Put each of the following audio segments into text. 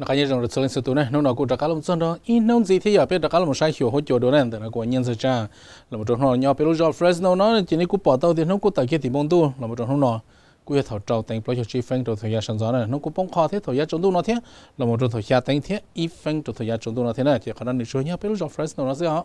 nó cái rằng à? là xử lý sự tụ này nó nó cũng đặc một số đó in nông gì thì ở biết đặc lòng sai hiểu hỗ trợ đó nên là của nhân sự cha là một trong họ nhau biết lúc Fresno nó chỉ nên cúp bỏ tao thì nó cũng tại kia thì bông tu là một trong nó cũng như thảo trâu tính bây giờ chỉ đồ thời gian sản gió này nó cũng bông khó thế thời gian chúng tu nó thế là một trong thời gian tính thế y phanh đồ thời gian chúng tu nó thế này chỉ khả năng được chơi nhau biết lúc giờ nó sẽ họ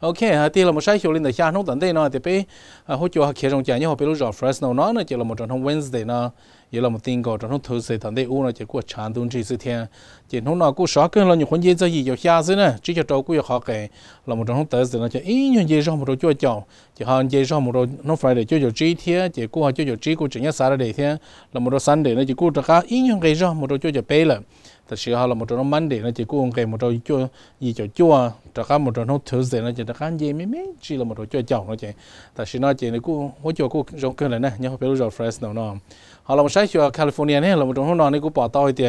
ok hả à, thì là một sai hiểu lên thời gian nó tận đây nó thì bây hỗ trợ họ trong nhà nhau biết lúc giờ nó nó chỉ là một trong Wednesday nó 也那么定个，然后投资团队我呢就过长东这些天，然后呢过啥跟了你环节这也有下子呢，直接照顾一下给，那么然后投资呢就一年介绍么多就叫，就好介绍么多，那 Friday 就有这一天，结果就有这个整个 Saturday 天，那么多 Sunday 呢就过这个一年介绍么多就就背了。ta chỉ họ là một trong Monday nó chỉ có ông cái một trong chua gì cho chua ta khác một trong nó Thursday nó chỉ ta khác gì mấy mấy chỉ là một trong chua chảo nó chỉ ta chỉ nói chỉ nó cũng hỗ trợ cũng giống cơ này nè nhớ phải lúc rồi fresh nào nó họ là một sai chùa California này là một trong hôm nọ này cũng bỏ tao thì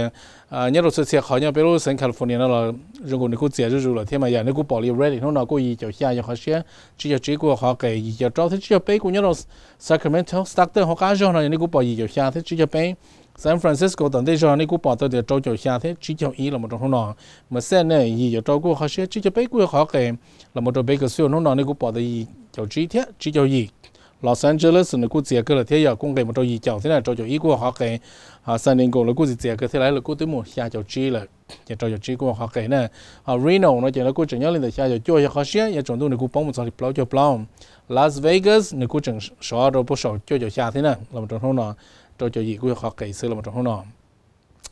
nhớ rồi sự khó nhớ phải lúc sang California nó là rong cũng nó cũng dễ rồi là thêm mà giờ nó cũng bỏ liền ready hôm nọ cũng gì cho xa cho họ xe chỉ cho chỉ của họ cái gì cho trâu thế chỉ cho bé cũng nhớ rồi Sacramento Stockton họ cá rồi này nó cũng bỏ gì cho xa thế chỉ cho bé San Francisco tận đây cho nên cũng bỏ tới để trâu chầu xa thế chỉ cho ý là một trong nó mà xe này gì cho trâu của học sẽ chỉ cho bé của học kề là một trong bé của siêu nó nó nên cũng bỏ tới cho chỉ thế chỉ cho gì Los Angeles nó cũng chỉ cái là thế giờ cũng cái một trong gì chầu thế này trâu chầu ý cũng học kề à San Diego nó cũng chỉ cái thế này là cũng tới một xa chầu chỉ là giờ trâu chầu chỉ của họ kề nè họ Reno nó chỉ là cũng chỉ nhớ lên từ xa chầu chua họ sẽ giờ chúng tôi nó cũng bóng một số plau cho plau Las Vegas nó cũng chẳng sợ đâu bố sợ chua chầu xa thế này là một trong nó tôi cho gì cũng học kỹ sư là một trong nó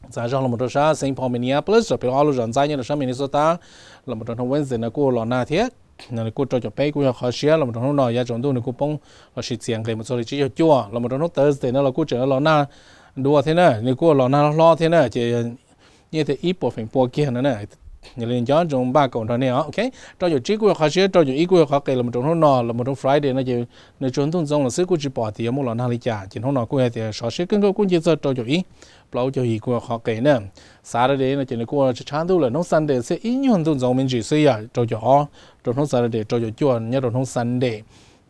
giá trong là một trong xã sinh Paul Minneapolis rồi bây Paul rồi giá như là xã Minnesota là một trong thông Wednesday là cô lò na thiết là cô cho cho pay cũng học xia là một trong nó ya trong tôi là cô bông là xịt tiền cái một số chỉ cho chua là một trong nó Thursday nó là cô chờ lò na đùa thế này nên cô lò na lo thế này chỉ như thế ít bộ phim bộ kia nữa này như là gió trong ba cộng thôi nè ok trong giờ trí của khó chế trong giờ ý của khó kể là một trong hôm nọ là một trong friday nó chịu nó chuẩn thông dòng là sức của chỉ bỏ thì một lần hai lý trả chỉ hôm nọ của thì sáu sáu cân cưng cũng chỉ sợ trong giờ ý bao giờ ý của khó kể nè saturday nó chỉ là của chán tu là nó sunday sẽ ý như thông dòng mình chỉ xây à trong giờ trong hôm saturday trong giờ chuẩn nhớ trong hôm sunday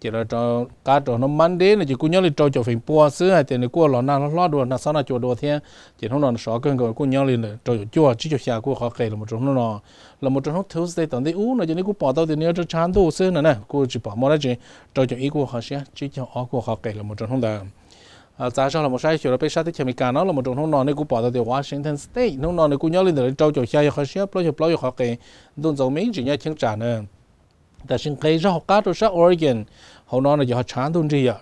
chỉ là cho cá trò nó mắn đến là chỉ cũng nhớ là trâu cho phình bùa xứ hay tiền của lò na nó lo đồ na sau na chùa đồ thế chỉ nó nó sợ cơn rồi cũng nhớ là trâu chùa chỉ cho xà của họ kể là một trong nó nó là một trong thứ gì tận đấy u là chỉ nó cũng bỏ tao thì nhớ cho chán đồ xứ này nè cô chỉ bỏ mỏ chỉ trâu cho ý của họ xí chỉ cho ó của họ kể là một trong không là giá cho là một sai chuyện là sát thì chỉ mình cả nó là một trong không nó nên cũng bỏ tao thì Washington State nó nó nên cũng nhớ là trâu cho xà họ xí bỏ cho bỏ cho họ kể đồn dầu mấy chỉ nhớ chứng trả nè แต่ชิงเคยจะหกก้าตัวชาออริเกนเขานอนจะหช้างตุนจีอ่ะ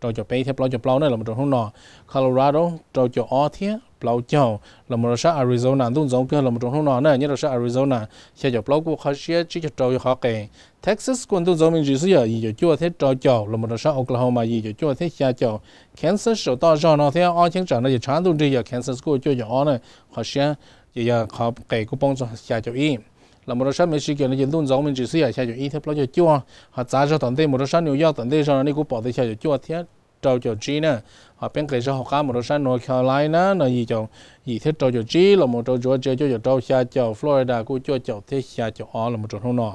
เราจะไปเทียบเราจะเปล่าเนี่ยเราจะห้องนอนคาโลราโดเราจะออเทียเปล่าเจ้าเรามาชาอาริโซนาตุนสองเกลือเรามาห้องนอนเนี่ยนี่เราชาอาริโซนาเชื่อจะเปล่ากูเขาเชื่อชี้จะเราจะเขาเก่งเท็กซัสคนตุนสองมินจีเสียอีจะจั่วเทียเราเจ้าเรามาชาโอคลาโฮมาอีจะจั่วเทียชาเจ้าแคนซัสเราต่อจอนอเทียอ้อเชียงจันทร์เราจะช้างตุนจีอ่ะแคนซัสกูจั่วจะอ้อเนี่ยเขาเชื่อจะเขาเก่งกูป้องจะชาเจ้าอี là một số mấy sự kiện là dân tuân giống mình chỉ xây xây cho ít thức lo cho chua họ trả cho tận đây một số nhiều yếu tận đây cho nên cũng bỏ tới xây cho chua thiết trâu cho chi nè họ bên cái cho họ cá một số North Carolina là gì cho gì thiết trâu cho chi là một trâu cho chơi cho trâu xa cho Florida cũng cho trâu thiết xa cho ó là một trâu không nọ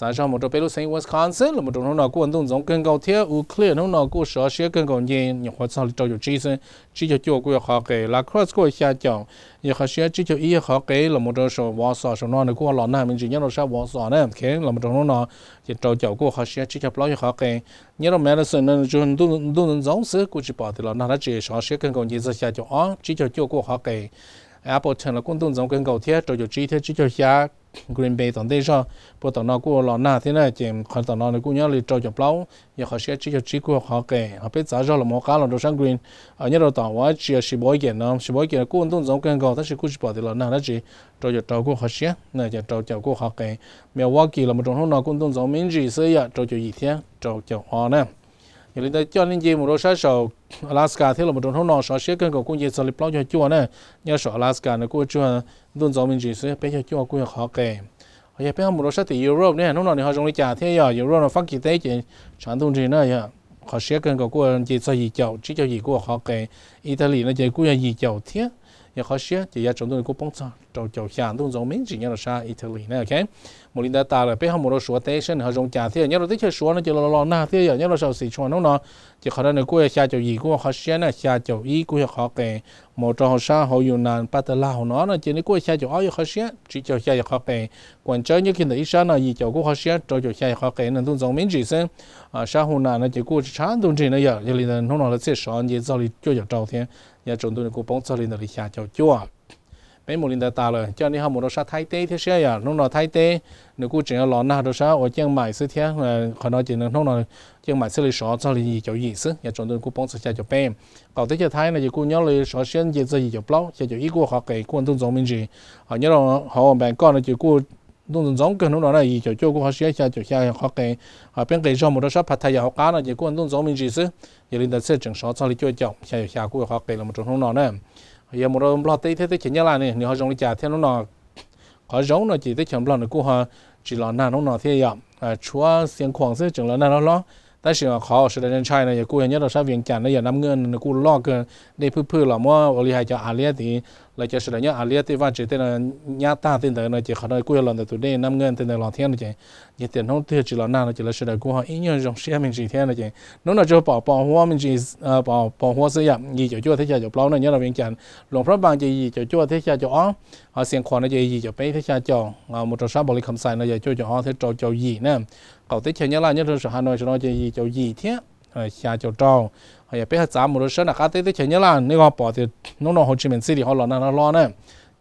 咱上某州北路省 Wisconsin，那么中头那过动总更高铁乌克兰那过少些更高人，你或者找有 Jason，只就交关好给拉 cross 过下降，也还是只就一好给那么州说网上说那的过老难民只要说网上呢，OK，那么中头那也找交过还是只就不老好给，你那 medicine 呢就动动总是估计报的了，那他只少些更高人是下降啊，只就交过好给 Appleton 了，共同总更高铁找有 G 铁只就下。Green Bay tổng đây cho bộ tổng nó của lò na thế này chỉ khỏi tổng nó này cũng nhớ là trâu chọc lâu giờ họ sẽ chỉ cho chỉ của họ kể họ biết giá cho là một cá là đồ sang Green ở nhớ đầu tổng quá chỉ là chỉ bói kiện nó chỉ bói kiện cũng tung giống cái gò tất chỉ cũng chỉ bỏ thì lò na đó chỉ trâu chọc trâu của họ sẽ này chỉ trâu chọc của họ kể mèo hoa kỳ là một trong số nó cũng tung giống miếng gì xây à trâu chọc gì thế trâu chọc họ nè giờ lên đây cho nên gì một số sai sầu Alaska thì là một trong hôm nọ sợ sẽ cần cầu cũng gì sợ lập lo cho chùa này nhớ sợ Alaska này cũng chưa đun dầu mình chỉ sẽ bây giờ chùa cũng khó kể bây giờ bây giờ một số thì Europe này hôm nọ này họ trong lịch trả thế giờ Europe nó phát kỳ tế chỉ sản tuần gì nữa giờ họ sẽ cần cầu cũng gì sợ gì chậu chỉ cho gì cũng khó kể Italy nó chỉ cũng gì chậu thế giờ họ sẽ chỉ ra trong tuần cũng bóng sao trâu châu hiện tung giống mình chỉ nhớ là sa Italy này ok một linh đã ta là bé không một số tế sinh họ dùng chả thế nhớ là tích chơi số nó chỉ là lo na thế giờ nhớ là sao xì chuan nó nó chỉ khó ra nữa quê xa châu gì của họ xem là xa châu ý của học kề một trong sa họ dùng nàn patala họ nó nó chỉ nó quê xa châu ấy họ xem chỉ châu xa học kề quan trọng nhất khi nãy sa nó gì châu của họ xem trâu châu xa họ kề nên tung giống mình chỉ xem à sa hồ nàn nó chỉ của chán tung chỉ nó giờ giờ linh nó nó là sẽ sáng gì sau đi chơi giờ trâu thế giờ chúng tôi cũng bóng sau linh là xa châu chưa mấy một linh ta rồi cho nên họ một đồ sa thay tế thế sẽ à nó nó thay tế nếu cô chỉ là lọ na đồ sa ở chân mày sư thế là họ nói chỉ là nó nó chân mày sư lý sọ cho lý chỗ gì sư nhà chọn tôi cô bóng sư cha cho bem còn tới cho thay là chỉ nhớ lý sọ xuyên gì cho gì cho plau cho ý cô họ kể quân tôn giống minh gì họ nhớ là họ bạn con là chỉ cô đông dân giống cái nó nói là gì cho cho cô họ sẽ cho cho cho họ cái họ bên cái trong một số phát thay họ cá là chỉ quân đông giống mình gì sư nhà linh ta sẽ chỉnh sọ cho lý cho cho cho cho cô họ cái là một trong nó này giờ một rồi lo tí thế tới chỉ nhớ là này nếu họ giống đi trả theo nó nọ họ giống nó chỉ tới chấm lo nó cũng họ chỉ lo nào nó nọ thế giờ à chúa xiên khoảng sẽ chừng là nào nó lo 但是考试的人才呢，也过年到啥边讲呢，也那么呢，过老个那不不了么，我厉害叫阿列的，那就是人家阿列的话，只得呢，伢大点的呢，就可能过了呢，对的，那么等的老天了就，你等通特只了那了，就是的过好一年种些明几天了就，那那就保保我们这呃保保我是呀，你就叫他家就不老呢，伢那边讲，龙婆帮就一就叫他家就啊，啊先看呢就一就背他家叫啊，我这啥不离คําสั่ง呢，就就啊他找叫一呢。搞得前年了，你就是海南是哪件衣一天，呃，下就洲，哎呀，别个咱们都说那个搞得千年了，你讲保的弄弄好，居民吃的好，老难了老难。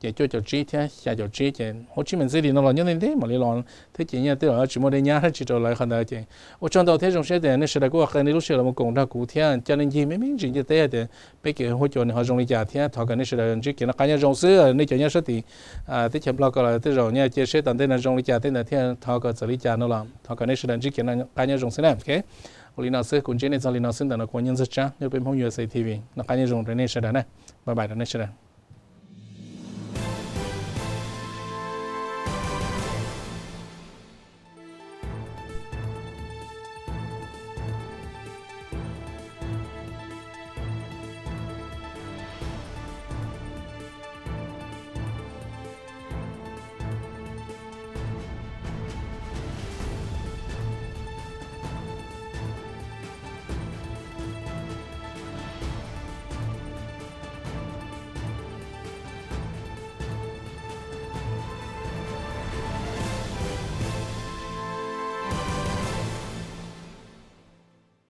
也就就这天下就这天，我专门这里弄了，你那天嘛里弄，他今年对了，只么的伢还知道来很大件。我讲到天上些的，那是来过很多些了么共产古天，家人家明明人家对的，别个我叫你好容易家天，他跟那是来人家给那干些重视，那叫人说的啊，这钱不老个了，这让人家些当天那容易家天那天，他跟这里家弄了，他跟那是人家给那干些重视呢，OK。我里那是共产党里那是的那过年是这样，要被朋友 CCTV，那干些重视那是的呢，拜拜的那是的。